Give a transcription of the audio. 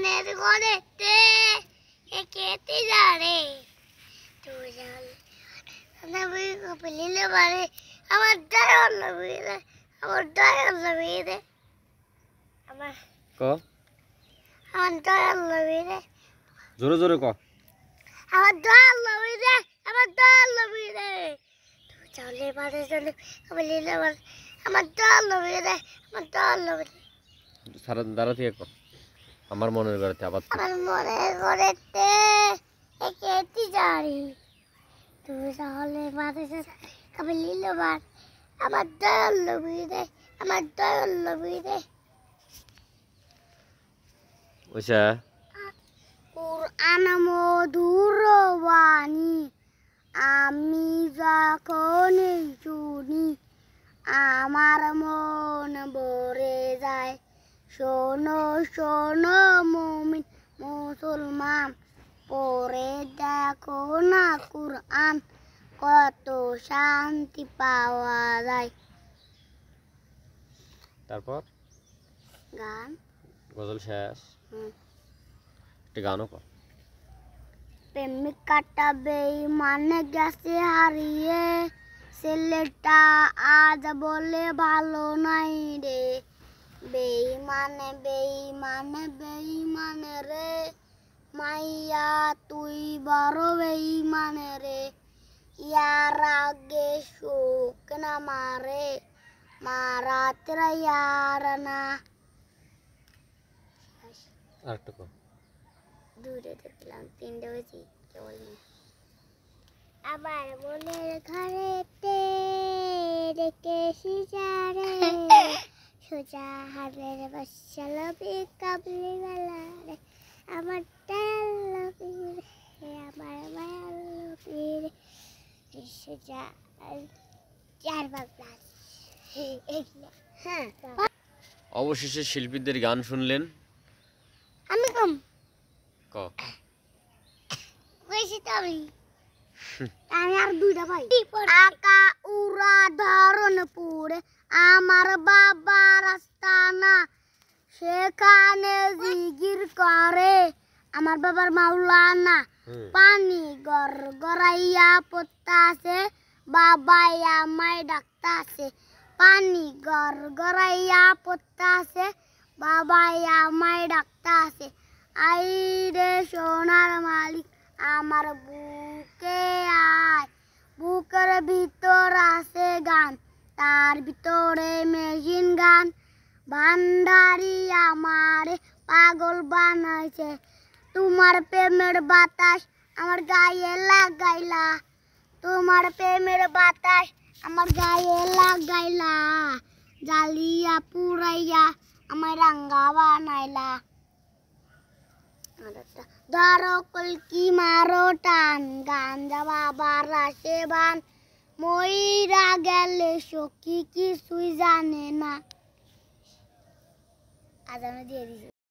মনের ঘরেতে কেটে যারে তুলে পারে আমার ডায়ন লাগিয়ে আমার ডায়ন লাগিয়ে দে আমার ক আমার ডায়ন লাগিয়ে দে জোরে জোরে ক আমার ডায়ন লাগিয়ে দে আমার ডায়ন লাগিয়ে দে চাউলে মাঝে জন্য আমার লীলা আমার ডাল লবে আমার ডাল লবে সারা দাঁড়াতে কর আমার মনের ঘরেতে আবার আমার মনের ঘরেতে একেটি জারি তুই তাহলে মাদেশের আমি লীলবান আমার দয়াল নবী দে আমার দয়াল নবী রে ওইসা কোরআন মধুর বাণী আমি যখন শুনি আমার মন ভরে যায় শোনো শোনো মুমিন মুসলমান পরে দেখো না কুরআন কত শান্তি পাওয়া যায় তারপর গান গজল শেষ একটা গানও কর প্রেমিকাটা বেইমানে গেছে হারিয়ে ছেলেটা আজ বলে ভালো নাই রে বেইমানে বেইমানে বেইমানে রে মাইয়া তুই বড় বেইমানে রে ইয়ার আগে শোক না মারে মারা ইয়ার না দূরে দেখলাম তিনটে হয়েছি কেবল আবার বলে ঘরেতে সোজা হাতের কাবলি বেলা আমার ডাল আমার সোজা চার বাংলা হ্যাঁ। অবশেষে শিল্পীদের গান শুনলেন আমি কম ক বেশি তো আমি আমি আর দুইটা ভাই আকা উরা ধরন পুরে আমার বাবার আস্তানা সেখানে জিগির করে আমার বাবার মাওলানা পানি গর গড়াইয়া পড়তাছে মাই ডাকতা আছে পানি গর গড়াইয়া বাবাইয়া মাই ডাকতা আছে আই রে সোনার মালিক আমার বুকে আয় বুকের ভিত ভিতরে মেশিন গান ভান্ডারি আমার পাগল বানাইছে তোমার প্রেমের বাতাস আমার গায়ে লাগাইলা তোমার প্রেমের বাতাস আমার গায়ে লাগাইলা জ্বালিয়া পুরাইয়া আমার রাঙ্গা বানাইলা ধরো কলকি মারো টান গান যাবা বারা সে বান ময়রা গেলে সখী কিছুই জানে না আজ দিয়ে দিছে